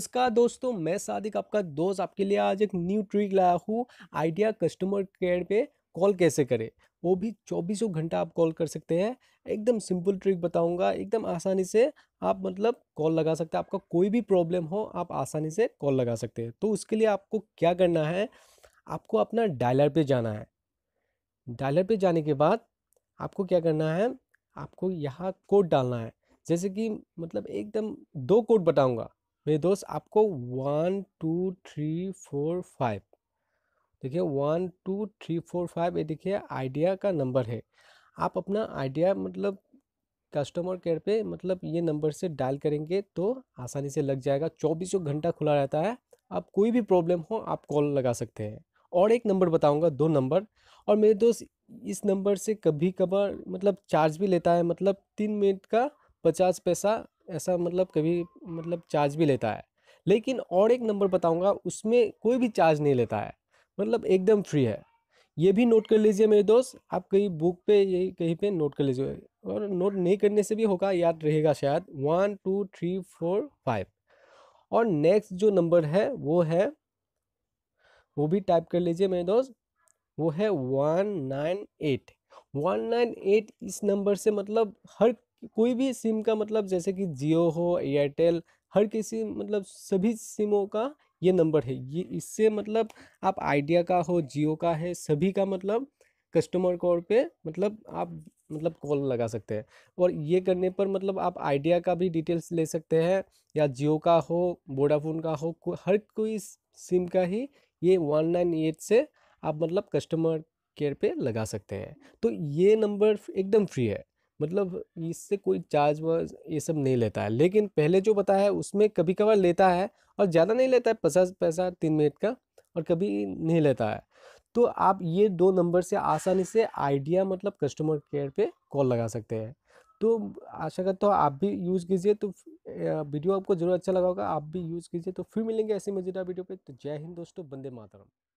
नमस्कार दोस्तों मैं सादिक आपका दोस्त आपके लिए आज एक न्यू ट्रिक लाया हूँ आइडिया कस्टमर केयर पे कॉल कैसे करें वो भी चौबीसों घंटा आप कॉल कर सकते हैं एकदम सिंपल ट्रिक बताऊंगा एकदम आसानी से आप मतलब कॉल लगा सकते हैं आपका कोई भी प्रॉब्लम हो आप आसानी से कॉल लगा सकते हैं तो उसके लिए आपको क्या करना है आपको अपना डायलर पर जाना है डायलर पर जाने के बाद आपको क्या करना है आपको यहाँ कोड डालना है जैसे कि मतलब एकदम दो कोड बताऊँगा मेरे दोस्त आपको one two three four five देखिए one two three four five ये देखिए आइडिया का नंबर है आप अपना आइडिया मतलब कस्टमर केयर पे मतलब ये नंबर से डायल करेंगे तो आसानी से लग जाएगा चौबीसों घंटा खुला रहता है आप कोई भी प्रॉब्लम हो आप कॉल लगा सकते हैं और एक नंबर बताऊंगा दो नंबर और मेरे दोस्त इस नंबर से कभी कभार मतलब चार्ज भी लेता है मतलब तीन मिनट का पचास पैसा ऐसा मतलब कभी मतलब चार्ज भी लेता है लेकिन और एक नंबर बताऊंगा उसमें कोई भी चार्ज नहीं लेता है मतलब एकदम फ्री है ये भी नोट कर लीजिए मेरे दोस्त आप कहीं बुक पे यही कहीं पे नोट कर लीजिए और नोट नहीं करने से भी होगा याद रहेगा शायद one two three four five और नेक्स्ट जो नंबर है वो है वो भी टाइप कर लीजिए मेरे दोस्त वो है one nine eight one nine eight इस नंबर से मतलब हर कि कोई भी सिम का मतलब जैसे कि जियो हो एयरटेल हर किसी मतलब सभी सिमों का ये नंबर है ये इससे मतलब आप आइडिया का हो जियो का है सभी का मतलब कस्टमर कॉल पे मतलब आप मतलब कॉल लगा सकते हैं और ये करने पर मतलब आप आइडिया का भी डिटेल्स ले सकते हैं या जियो का हो वोडाफोन का हो को, हर कोई सिम का ही ये वन नाइन एट से आप मतलब कस्टमर केयर पे लगा सकते हैं तो ये नंबर एकदम फ्री है मतलब इससे कोई चार्ज वार्ज ये सब नहीं लेता है लेकिन पहले जो बताया है उसमें कभी कभार लेता है और ज़्यादा नहीं लेता है पचास पैसा तीन मिनट का और कभी नहीं लेता है तो आप ये दो नंबर से आसानी से आइडिया मतलब कस्टमर केयर पे कॉल लगा सकते हैं तो आशा करता हूँ आप भी यूज़ कीजिए तो वीडियो आपको जरूर अच्छा लगा होगा आप भी यूज़ कीजिए तो फिर मिलेंगे ऐसी मज़ेदार वीडियो पे तो जय हिंद दोस्तों बंदे मातरम